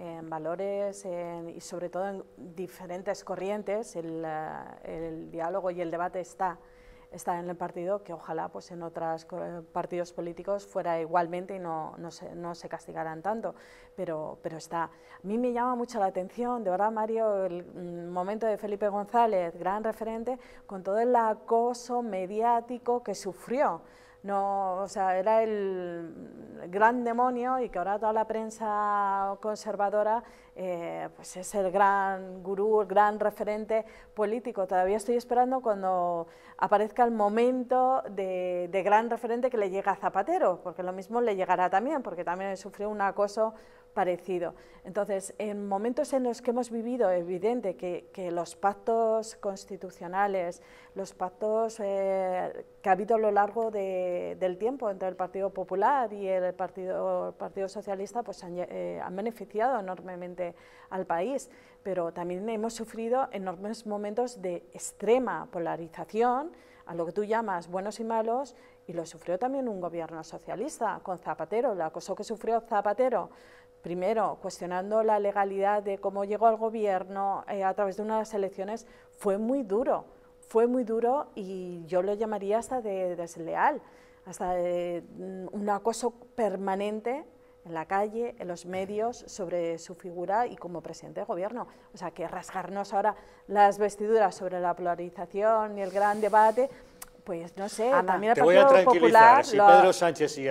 en valores y sobre todo en diferentes corrientes, el, eh, el, diálogo y el debate está, está en el partido, que ojalá pues, en otros partidos políticos fuera igualmente y no, no, se, no se castigaran tanto, pero, pero está. A mí me llama mucho la atención, de verdad Mario, el mm, momento de Felipe González, gran referente, con todo el acoso mediático que sufrió, no, o sea, era el gran demonio y que ahora toda la prensa conservadora eh, pues es el gran gurú, el gran referente político. Todavía estoy esperando cuando aparezca el momento de, de gran referente que le llega a Zapatero, porque lo mismo le llegará también, porque también sufrió un acoso entonces, en momentos en los que hemos vivido, evidente que, los pactos constitucionales, los pactos eh, que ha habido a lo largo del tiempo entre el Partido Popular y el Partido, Socialista, pues eh, han beneficiado enormemente al país, pero también hemos sufrido enormes momentos de extrema polarización, a lo que tú llamas buenos y malos, y lo sufrió también un gobierno socialista con Zapatero, el acoso que sufrió Zapatero, primero cuestionando la legalidad de cómo llegó al gobierno eh, a través de unas elecciones, fue muy duro, fue muy duro y yo lo llamaría hasta de, desleal, hasta de, mm, un acoso permanente en la calle, en los medios, sobre su figura y como presidente de gobierno. O sea, que rasgarnos ahora las vestiduras sobre la polarización y el gran debate, pues no sé, también el Partido Popular... Si Pedro Sánchez y